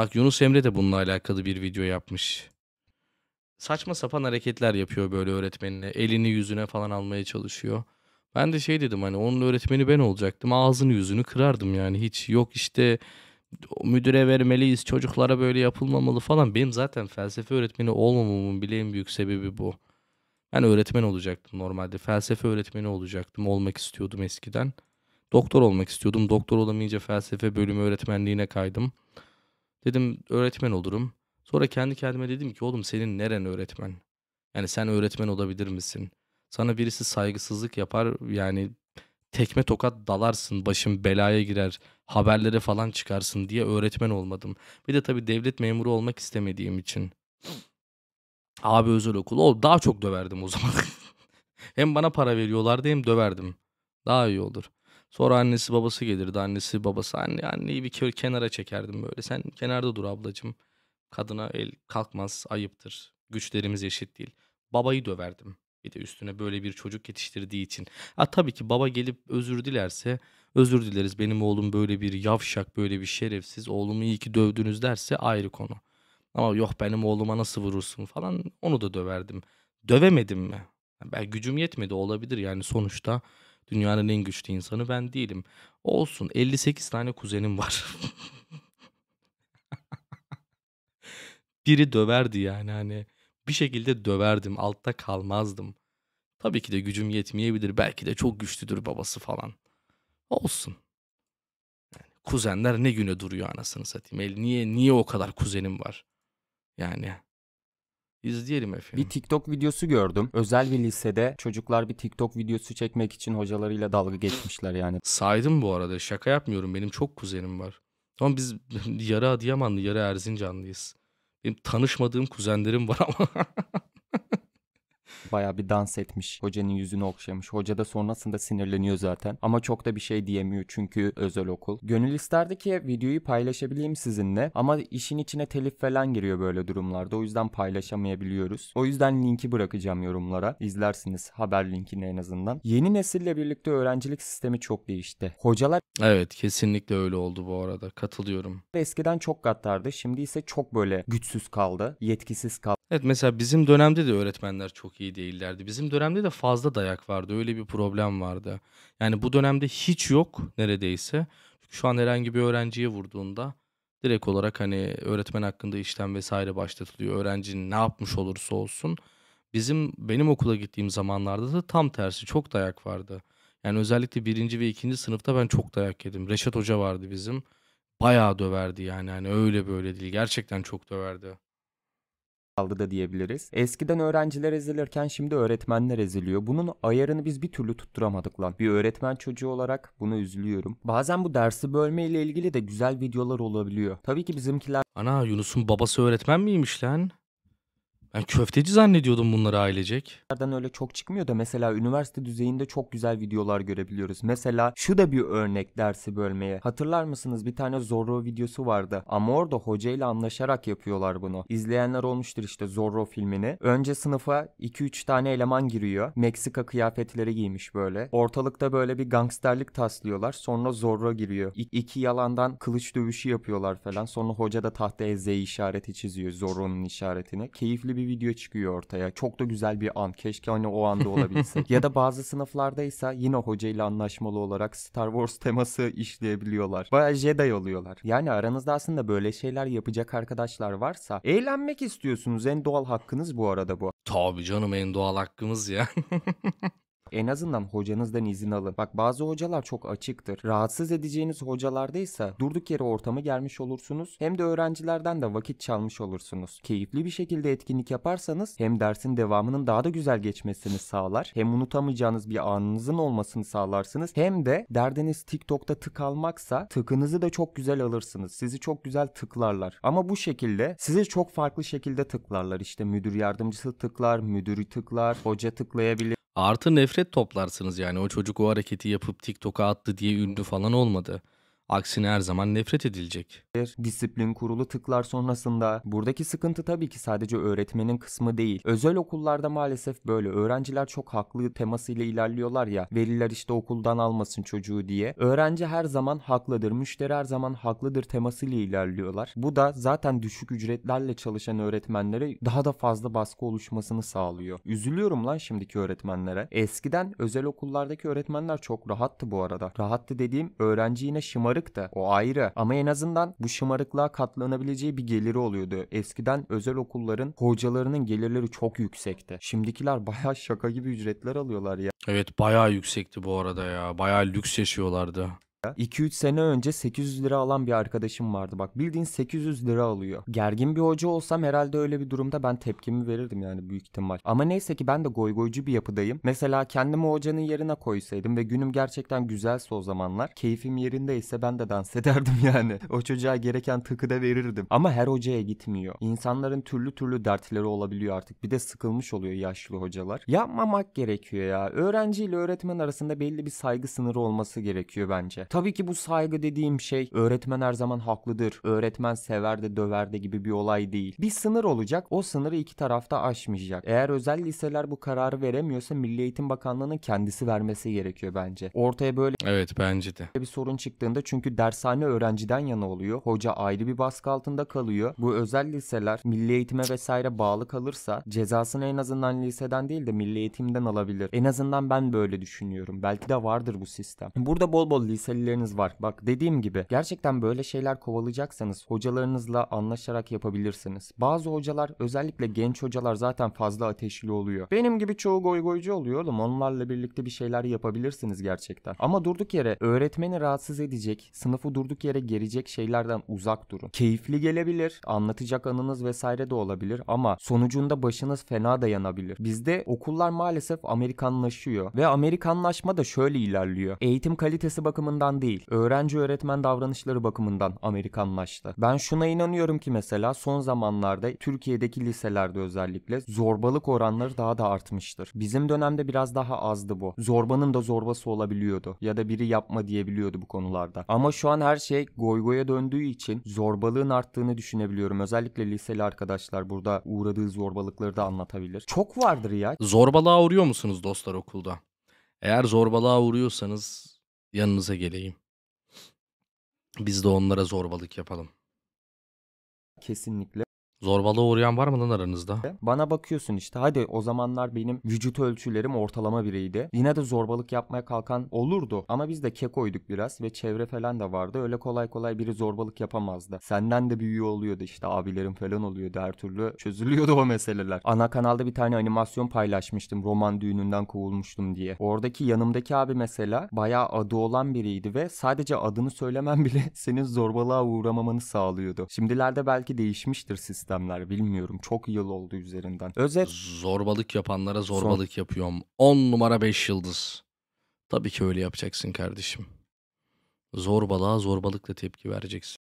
Bak Yunus Emre de bununla alakalı bir video yapmış. Saçma sapan hareketler yapıyor böyle öğretmenine. Elini yüzüne falan almaya çalışıyor. Ben de şey dedim hani onun öğretmeni ben olacaktım. Ağzını yüzünü kırardım yani hiç yok işte müdüre vermeliyiz çocuklara böyle yapılmamalı falan. Benim zaten felsefe öğretmeni olmamamın bile en büyük sebebi bu. Ben öğretmen olacaktım normalde. Felsefe öğretmeni olacaktım. Olmak istiyordum eskiden. Doktor olmak istiyordum. Doktor olamayınca felsefe bölümü öğretmenliğine kaydım. Dedim öğretmen olurum. Sonra kendi kendime dedim ki oğlum senin neren öğretmen? Yani sen öğretmen olabilir misin? Sana birisi saygısızlık yapar yani tekme tokat dalarsın, başın belaya girer, haberlere falan çıkarsın diye öğretmen olmadım. Bir de tabii devlet memuru olmak istemediğim için. Abi özel okul. Ol daha çok döverdim o zaman. hem bana para veriyorlardı hem döverdim. Daha iyi olur. Sonra annesi babası gelirdi. Annesi babası anne anneyi bir kere kenara çekerdim böyle. Sen kenarda dur ablacığım. Kadına el kalkmaz ayıptır. Güçlerimiz eşit değil. Babayı döverdim. Bir de üstüne böyle bir çocuk yetiştirdiği için. Ha tabii ki baba gelip özür dilerse özür dileriz. Benim oğlum böyle bir yavşak, böyle bir şerefsiz. Oğlumu iyi ki dövdünüz derse ayrı konu. Ama yok benim oğluma nasıl vurursun falan onu da döverdim. Dövemedim mi? Ben gücüm yetmedi olabilir yani sonuçta Dünyanın en güçlü insanı ben değilim. Olsun 58 tane kuzenim var. Biri döverdi yani hani. Bir şekilde döverdim altta kalmazdım. Tabii ki de gücüm yetmeyebilir. Belki de çok güçlüdür babası falan. Olsun. Yani kuzenler ne güne duruyor anasını satayım. El niye niye o kadar kuzenim var? Yani İzleyelim efendim. Bir TikTok videosu gördüm. Özel bir lisede çocuklar bir TikTok videosu çekmek için hocalarıyla dalga geçmişler yani. Saydım bu arada şaka yapmıyorum benim çok kuzenim var. Ama biz yarı Adıyamanlı yarı Erzincanlıyız. Benim tanışmadığım kuzenlerim var ama Baya bir dans etmiş. Hocanın yüzünü okşamış. Hoca da sonrasında sinirleniyor zaten. Ama çok da bir şey diyemiyor çünkü özel okul. Gönül isterdi ki videoyu paylaşabileyim sizinle. Ama işin içine telif falan giriyor böyle durumlarda. O yüzden paylaşamayabiliyoruz. O yüzden linki bırakacağım yorumlara. İzlersiniz haber linkini en azından. Yeni nesille birlikte öğrencilik sistemi çok değişti. Hocalar... Evet kesinlikle öyle oldu bu arada. Katılıyorum. Eskiden çok gaddardı. Şimdi ise çok böyle güçsüz kaldı. Yetkisiz kaldı. Evet mesela bizim dönemde de öğretmenler çok iyiydi değillerdi. Bizim dönemde de fazla dayak vardı. Öyle bir problem vardı. Yani bu dönemde hiç yok neredeyse. Çünkü şu an herhangi bir öğrenciye vurduğunda direkt olarak hani öğretmen hakkında işlem vesaire başlatılıyor. Öğrencinin ne yapmış olursa olsun. Bizim benim okula gittiğim zamanlarda da tam tersi çok dayak vardı. Yani özellikle birinci ve ikinci sınıfta ben çok dayak yedim. Reşat Hoca vardı bizim. Bayağı döverdi yani. yani öyle böyle değil. Gerçekten çok döverdi aldı da diyebiliriz. Eskiden öğrenciler ezilirken şimdi öğretmenler eziliyor. Bunun ayarını biz bir türlü tutturamadık lan. Bir öğretmen çocuğu olarak bunu üzülüyorum. Bazen bu dersi bölme ile ilgili de güzel videolar olabiliyor. Tabii ki bizimkiler... Ana Yunus'un babası öğretmen miymiş lan? Ben köfteci zannediyordum bunları ailecek. Nereden öyle çok çıkmıyor da mesela üniversite düzeyinde çok güzel videolar görebiliyoruz. Mesela şu da bir örnek dersi bölmeye. Hatırlar mısınız bir tane Zorro videosu vardı ama orada hocayla anlaşarak yapıyorlar bunu. İzleyenler olmuştur işte Zorro filmini. Önce sınıfa 2-3 tane eleman giriyor. Meksika kıyafetleri giymiş böyle. Ortalıkta böyle bir gangsterlik taslıyorlar. Sonra Zorro giriyor. İ- iki yalandan kılıç dövüşü yapıyorlar falan. Sonra hoca da tahtaya Z işareti çiziyor Zorro'nun işaretini. Keyifli bir bir video çıkıyor ortaya. Çok da güzel bir an. Keşke hani o anda olabilse. ya da bazı sınıflardaysa yine hocayla anlaşmalı olarak Star Wars teması işleyebiliyorlar. Baya Jedi oluyorlar. Yani aranızda aslında böyle şeyler yapacak arkadaşlar varsa eğlenmek istiyorsunuz. En doğal hakkınız bu arada bu. Tabii canım en doğal hakkımız ya. En azından hocanızdan izin alın. Bak bazı hocalar çok açıktır. Rahatsız edeceğiniz hocalardaysa durduk yere ortamı gelmiş olursunuz hem de öğrencilerden de vakit çalmış olursunuz. Keyifli bir şekilde etkinlik yaparsanız hem dersin devamının daha da güzel geçmesini sağlar hem unutamayacağınız bir anınızın olmasını sağlarsınız hem de derdiniz TikTok'ta tık almaksa tıkınızı da çok güzel alırsınız. Sizi çok güzel tıklarlar. Ama bu şekilde sizi çok farklı şekilde tıklarlar. İşte müdür yardımcısı tıklar, müdürü tıklar, hoca tıklayabilir. Artı nefret toplarsınız yani. O çocuk o hareketi yapıp TikTok'a attı diye ünlü falan olmadı. Aksine her zaman nefret edilecek. Disiplin kurulu tıklar sonrasında buradaki sıkıntı tabii ki sadece öğretmenin kısmı değil. Özel okullarda maalesef böyle öğrenciler çok haklı temasıyla ilerliyorlar ya. Veliler işte okuldan almasın çocuğu diye. Öğrenci her zaman haklıdır, müşteri her zaman haklıdır temasıyla ilerliyorlar. Bu da zaten düşük ücretlerle çalışan öğretmenlere daha da fazla baskı oluşmasını sağlıyor. Üzülüyorum lan şimdiki öğretmenlere. Eskiden özel okullardaki öğretmenler çok rahattı bu arada. Rahattı dediğim öğrenci yine şımarık şımarık da o ayrı ama en azından bu şımarıklığa katlanabileceği bir geliri oluyordu. Eskiden özel okulların hocalarının gelirleri çok yüksekti. Şimdikiler baya şaka gibi ücretler alıyorlar ya. Evet baya yüksekti bu arada ya. Baya lüks yaşıyorlardı. 2-3 sene önce 800 lira alan bir arkadaşım vardı. Bak bildiğin 800 lira alıyor. Gergin bir hoca olsam herhalde öyle bir durumda ben tepkimi verirdim yani büyük ihtimal. Ama neyse ki ben de goy goycu bir yapıdayım. Mesela kendimi hocanın yerine koysaydım ve günüm gerçekten güzelse o zamanlar keyfim yerindeyse ben de dans ederdim yani. O çocuğa gereken tıkı da verirdim. Ama her hocaya gitmiyor. İnsanların türlü türlü dertleri olabiliyor artık. Bir de sıkılmış oluyor yaşlı hocalar. Yapmamak gerekiyor ya. Öğrenci ile öğretmen arasında belli bir saygı sınırı olması gerekiyor bence. Tabii ki bu saygı dediğim şey öğretmen her zaman haklıdır. Öğretmen sever de döver de gibi bir olay değil. Bir sınır olacak. O sınırı iki tarafta aşmayacak. Eğer özel liseler bu kararı veremiyorsa Milli Eğitim Bakanlığı'nın kendisi vermesi gerekiyor bence. Ortaya böyle Evet bence de. bir sorun çıktığında çünkü dershane öğrenciden yana oluyor. Hoca ayrı bir baskı altında kalıyor. Bu özel liseler milli eğitime vesaire bağlı kalırsa cezasını en azından liseden değil de milli eğitimden alabilir. En azından ben böyle düşünüyorum. Belki de vardır bu sistem. Burada bol bol lise becerileriniz var. Bak dediğim gibi gerçekten böyle şeyler kovalayacaksanız hocalarınızla anlaşarak yapabilirsiniz. Bazı hocalar özellikle genç hocalar zaten fazla ateşli oluyor. Benim gibi çoğu goygoycu oluyor oğlum. Onlarla birlikte bir şeyler yapabilirsiniz gerçekten. Ama durduk yere öğretmeni rahatsız edecek, sınıfı durduk yere gerecek şeylerden uzak durun. Keyifli gelebilir, anlatacak anınız vesaire de olabilir ama sonucunda başınız fena dayanabilir. Bizde okullar maalesef Amerikanlaşıyor ve Amerikanlaşma da şöyle ilerliyor. Eğitim kalitesi bakımından bakımından değil, öğrenci öğretmen davranışları bakımından Amerikanlaştı. Ben şuna inanıyorum ki mesela son zamanlarda Türkiye'deki liselerde özellikle zorbalık oranları daha da artmıştır. Bizim dönemde biraz daha azdı bu. Zorbanın da zorbası olabiliyordu ya da biri yapma diyebiliyordu bu konularda. Ama şu an her şey goygoya döndüğü için zorbalığın arttığını düşünebiliyorum. Özellikle liseli arkadaşlar burada uğradığı zorbalıkları da anlatabilir. Çok vardır ya. Zorbalığa uğruyor musunuz dostlar okulda? Eğer zorbalığa uğruyorsanız yanınıza geleyim. Biz de onlara zorbalık yapalım. Kesinlikle. Zorbalığa uğrayan var mı lan aranızda? Bana bakıyorsun işte hadi o zamanlar benim vücut ölçülerim ortalama biriydi. Yine de zorbalık yapmaya kalkan olurdu ama biz de kekoyduk biraz ve çevre falan da vardı. Öyle kolay kolay biri zorbalık yapamazdı. Senden de büyüğü oluyordu işte abilerim falan oluyordu her türlü çözülüyordu o meseleler. Ana kanalda bir tane animasyon paylaşmıştım roman düğününden kovulmuştum diye. Oradaki yanımdaki abi mesela bayağı adı olan biriydi ve sadece adını söylemem bile senin zorbalığa uğramamanı sağlıyordu. Şimdilerde belki değişmiştir sistem sistemler bilmiyorum. Çok yıl oldu üzerinden. Özet. Zorbalık yapanlara zorbalık Son. yapıyorum. 10 numara 5 yıldız. Tabii ki öyle yapacaksın kardeşim. Zorbalığa zorbalıkla tepki vereceksin.